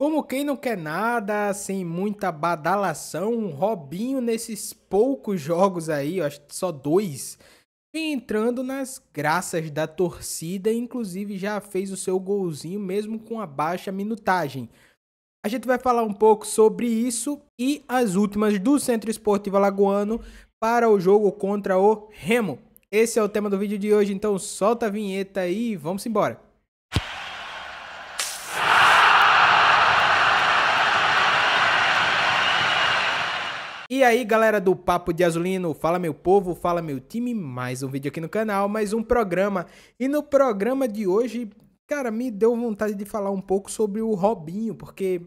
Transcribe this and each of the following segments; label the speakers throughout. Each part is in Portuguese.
Speaker 1: Como quem não quer nada, sem muita badalação, um Robinho nesses poucos jogos aí, acho que só dois, vem entrando nas graças da torcida, inclusive já fez o seu golzinho mesmo com a baixa minutagem. A gente vai falar um pouco sobre isso e as últimas do Centro Esportivo Alagoano para o jogo contra o Remo. Esse é o tema do vídeo de hoje, então solta a vinheta e vamos embora. E aí, galera do Papo de Azulino, fala meu povo, fala meu time, mais um vídeo aqui no canal, mais um programa. E no programa de hoje, cara, me deu vontade de falar um pouco sobre o Robinho, porque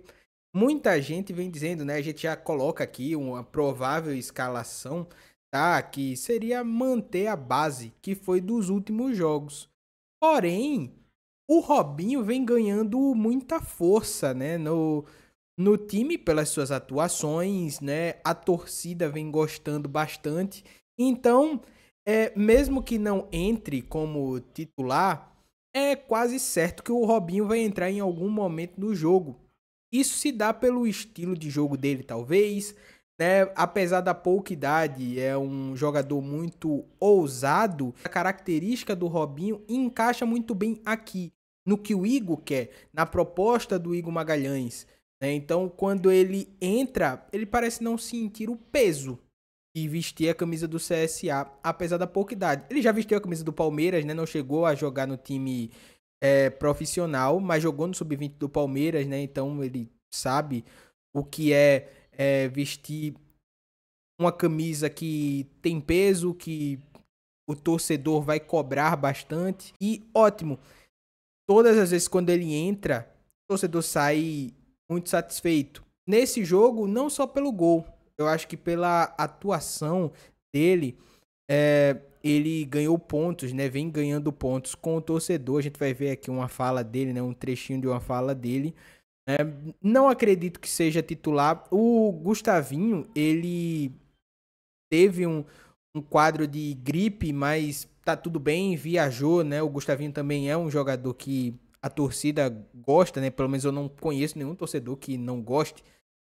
Speaker 1: muita gente vem dizendo, né? A gente já coloca aqui uma provável escalação, tá? Que seria manter a base que foi dos últimos jogos. Porém, o Robinho vem ganhando muita força, né? No, no time pelas suas atuações, né? A torcida vem gostando bastante. Então, é, mesmo que não entre como titular, é quase certo que o Robinho vai entrar em algum momento no jogo. Isso se dá pelo estilo de jogo dele, talvez. Né? Apesar da pouca idade, é um jogador muito ousado. A característica do Robinho encaixa muito bem aqui, no que o Igor quer, na proposta do Igor Magalhães. Né? Então, quando ele entra, ele parece não sentir o peso de vestir a camisa do CSA, apesar da pouca idade. Ele já vestiu a camisa do Palmeiras, né? Não chegou a jogar no time é, profissional, mas jogou no sub-20 do Palmeiras, né? Então ele sabe o que é, é vestir uma camisa que tem peso, que o torcedor vai cobrar bastante. E ótimo, todas as vezes quando ele entra, o torcedor sai muito satisfeito nesse jogo, não só pelo gol, eu acho que pela atuação dele, é, ele ganhou pontos, né? Vem ganhando pontos com o torcedor. A gente vai ver aqui uma fala dele, né? Um trechinho de uma fala dele. É, não acredito que seja titular. O Gustavinho, ele teve um, um quadro de gripe, mas tá tudo bem, viajou, né? O Gustavinho também é um jogador que a torcida gosta, né? Pelo menos eu não conheço nenhum torcedor que não goste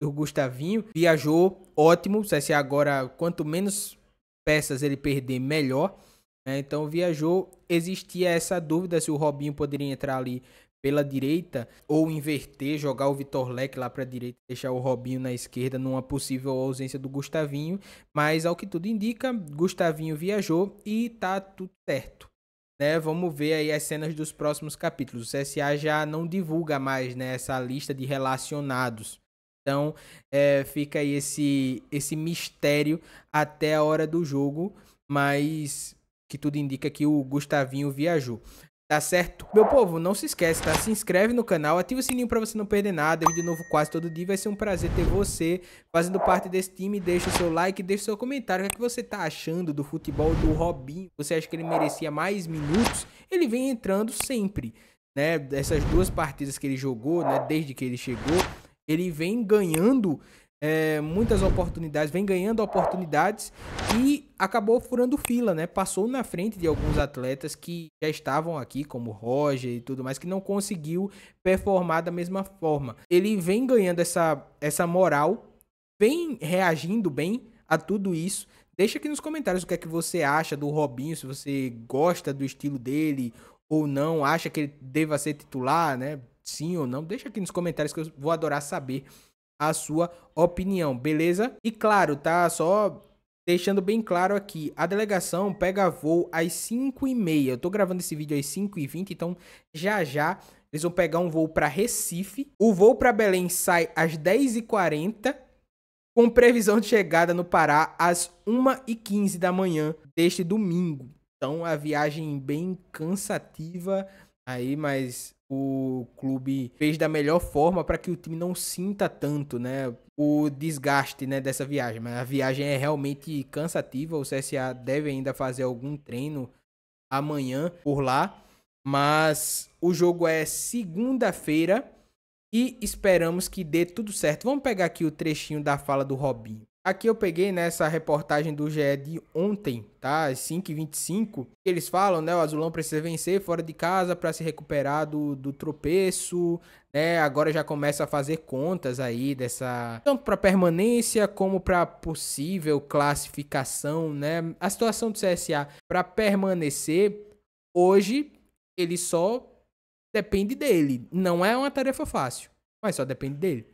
Speaker 1: do Gustavinho. Viajou, ótimo. se agora, quanto menos peças ele perder, melhor. Né? Então viajou. Existia essa dúvida se o Robinho poderia entrar ali pela direita ou inverter, jogar o Vitor Leque lá para a direita, deixar o Robinho na esquerda numa possível ausência do Gustavinho, mas ao que tudo indica, Gustavinho viajou e tá tudo certo né? Vamos ver aí as cenas dos próximos capítulos. O CSA já não divulga mais né, essa lista de relacionados. Então é, fica aí esse, esse mistério até a hora do jogo, mas que tudo indica que o Gustavinho viajou tá certo? Meu povo, não se esquece, tá? Se inscreve no canal, ativa o sininho pra você não perder nada. Vídeo novo quase todo dia. Vai ser um prazer ter você fazendo parte desse time. Deixa o seu like, deixa o seu comentário. O que, é você tá achando do futebol do Robinho? Você acha que ele merecia mais minutos? Ele vem entrando sempre, né? Essas duas partidas que ele jogou, né? Desde que ele chegou, ele vem ganhando é, muitas oportunidades, vem ganhando oportunidades e acabou furando fila, né? Passou na frente de alguns atletas que já estavam aqui, como Roger e tudo mais, que não conseguiu performar da mesma forma. Ele vem ganhando essa, essa moral, vem reagindo bem a tudo isso. Deixa aqui nos comentários o que é que você acha do Robinho, se você gosta do estilo dele ou não, acha que ele deva ser titular, né? Sim ou não? Deixa aqui nos comentários que eu vou adorar saber a sua opinião, beleza? E claro, tá? Só Deixando bem claro aqui, a delegação pega voo às 5h30. Eu tô gravando esse vídeo às 5h20, então já já eles vão pegar um voo para Recife. O voo para Belém sai às 10h40, com previsão de chegada no Pará às 1h15 da manhã deste domingo. Então a viagem bem cansativa aí, mas o clube fez da melhor forma para que o time não sinta tanto, né? O desgaste né, dessa viagem. Mas a viagem é realmente cansativa. O CSA deve ainda fazer algum treino amanhã por lá. Mas o jogo é segunda-feira e esperamos que dê tudo certo. Vamos pegar aqui o trechinho da fala do Robinho. Aqui eu peguei nessa né, reportagem do GE de ontem, tá? Às 5h25. Eles falam, né? O Azulão precisa vencer fora de casa para se recuperar do, do tropeço, né? Agora já começa a fazer contas aí dessa. Tanto para permanência como para possível classificação, né? A situação do CSA para permanecer, hoje, ele só depende dele. Não é uma tarefa fácil, mas só depende dele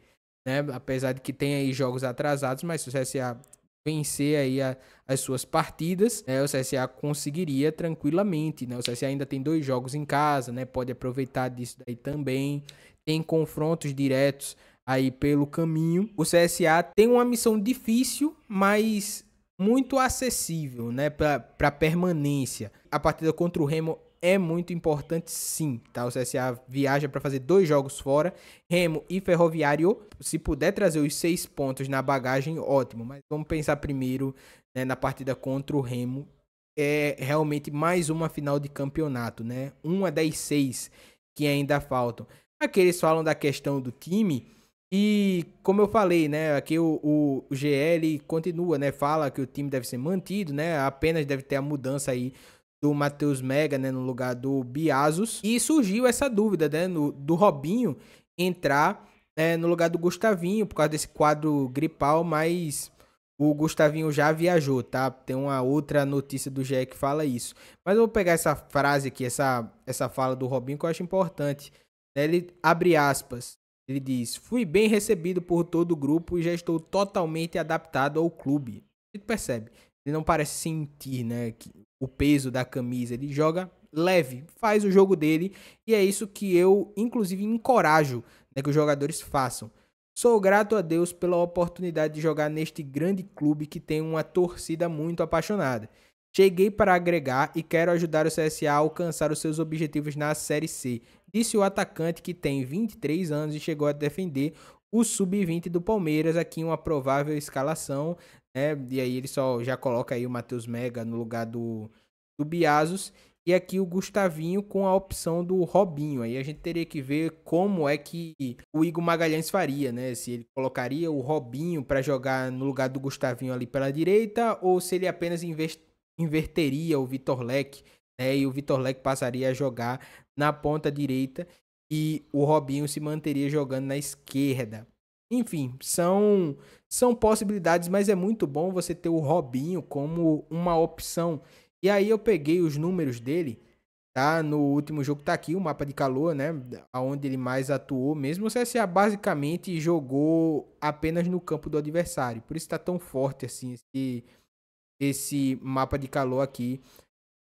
Speaker 1: né? Apesar de que tem aí jogos atrasados, mas se o CSA vencer aí a, as suas partidas, né, o CSA conseguiria tranquilamente, né? O CSA ainda tem dois jogos em casa, né? Pode aproveitar disso aí também. Tem confrontos diretos aí pelo caminho. O CSA tem uma missão difícil, mas muito acessível, né, para permanência. A partida contra o Remo é muito importante sim, tá? O CSA viaja para fazer dois jogos fora, Remo e Ferroviário. Se puder trazer os seis pontos na bagagem, ótimo. Mas vamos pensar primeiro né, na partida contra o Remo. É realmente mais uma final de campeonato, né? Uma das seis que ainda faltam. Aqui eles falam da questão do time. E como eu falei, né, aqui o, o, o GL continua, né, fala que o time deve ser mantido, né, apenas deve ter a mudança aí do Matheus Mega, né, no lugar do Biazos. E surgiu essa dúvida, né, no, do Robinho entrar é, no lugar do Gustavinho por causa desse quadro gripal, mas o Gustavinho já viajou, tá? Tem uma outra notícia do GE que fala isso. Mas eu vou pegar essa frase aqui, essa, essa fala do Robinho que eu acho importante. Né, ele abre aspas. Ele diz: Fui bem recebido por todo o grupo e já estou totalmente adaptado ao clube. A gente percebe, ele não parece sentir, né? Que o peso da camisa, ele joga leve, faz o jogo dele e é isso que eu inclusive encorajo né, que os jogadores façam. Sou grato a Deus pela oportunidade de jogar neste grande clube que tem uma torcida muito apaixonada. Cheguei para agregar e quero ajudar o CSA a alcançar os seus objetivos na Série C, disse o atacante que tem 23 anos e chegou a defender o sub-20 do Palmeiras aqui em uma provável escalação né? E aí ele só já coloca aí o Matheus Mega no lugar do, do Biazos. E aqui o Gustavinho com a opção do Robinho. Aí a gente teria que ver como é que o Igor Magalhães faria, né? Se ele colocaria o Robinho para jogar no lugar do Gustavinho ali pela direita ou se ele apenas inverteria o Vitor Leque, né? E o Vitor Leque passaria a jogar na ponta direita e o Robinho se manteria jogando na esquerda. Enfim, são, são possibilidades, mas é muito bom você ter o Robinho como uma opção. E aí eu peguei os números dele, tá? No último jogo tá aqui, o mapa de calor, né? Onde ele mais atuou mesmo. O CSA basicamente jogou apenas no campo do adversário. Por isso tá tão forte assim esse, esse mapa de calor aqui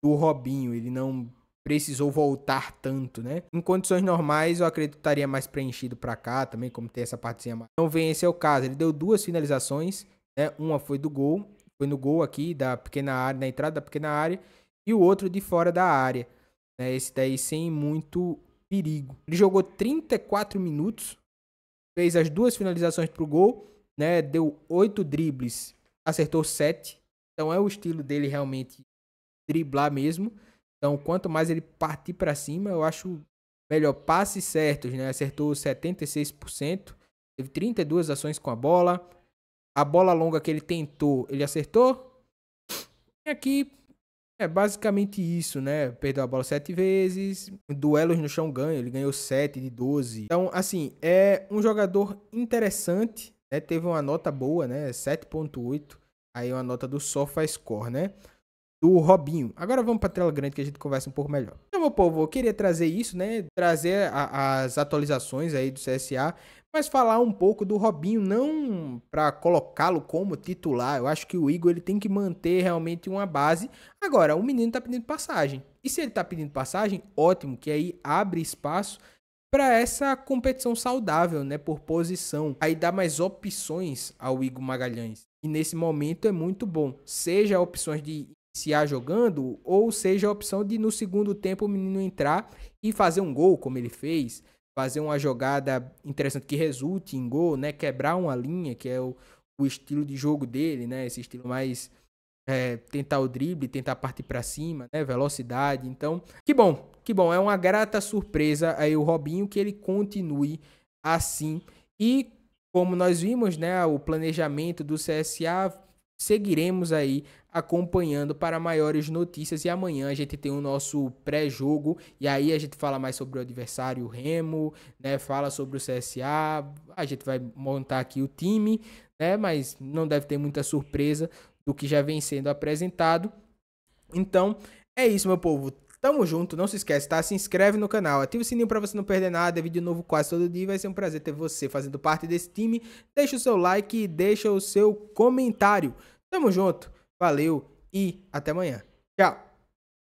Speaker 1: do Robinho. Ele não precisou voltar tanto, né? Em condições normais, eu acredito que estaria mais preenchido para cá também, como tem essa partezinha mais. Não vem esse é o caso. Ele deu duas finalizações, né? Uma foi do gol, foi no gol aqui da pequena área, na entrada da pequena área, e o outro de fora da área. Né? Esse daí sem muito perigo. Ele jogou 34 minutos, fez as duas finalizações pro gol, né? Deu oito dribles, acertou sete. Então é o estilo dele realmente driblar mesmo. Então, quanto mais ele partir para cima, eu acho melhor. Passes certos, né? Acertou 76%, teve 32 ações com a bola. A bola longa que ele tentou, ele acertou. É e aqui é basicamente isso, né? Perdeu a bola sete vezes, duelos no chão ganha, ele ganhou 7 de 12. Então, assim, é um jogador interessante, né? Teve uma nota boa, né? 7.8, aí uma nota do SofaScore, né? do Robinho. Agora vamos para a tela grande que a gente conversa um pouco melhor. Então, meu povo, eu queria trazer isso, né? Trazer a, as atualizações aí do CSA, mas falar um pouco do Robinho, não para colocá-lo como titular. Eu acho que o Igor ele tem que manter realmente uma base. Agora, o menino está pedindo passagem. E se ele está pedindo passagem, ótimo, que aí abre espaço para essa competição saudável, né, por posição. Aí dá mais opções ao Igor Magalhães. E nesse momento é muito bom. Seja opções de iniciar jogando, ou seja a opção de no segundo tempo o menino entrar e fazer um gol, como ele fez, fazer uma jogada interessante que resulte em gol, né? Quebrar uma linha, que é o, o estilo de jogo dele, né? Esse estilo mais é, tentar o drible, tentar partir para cima, né? Velocidade. Então, que bom, que bom. É uma grata surpresa aí o Robinho que ele continue assim. E como nós vimos, né? O planejamento do CSA seguiremos aí acompanhando para maiores notícias e amanhã a gente tem o nosso pré-jogo e aí a gente fala mais sobre o adversário o Remo, né, fala sobre o CSA, a gente vai montar aqui o time, né, mas não deve ter muita surpresa do que já vem sendo apresentado. Então, é isso, meu povo. Tamo junto, não se esquece, tá? Se inscreve no canal, ativa o sininho pra você não perder nada, é vídeo novo quase todo dia vai ser um prazer ter você fazendo parte desse time. Deixa o seu like e deixa o seu comentário. Tamo junto, valeu e até amanhã. Tchau!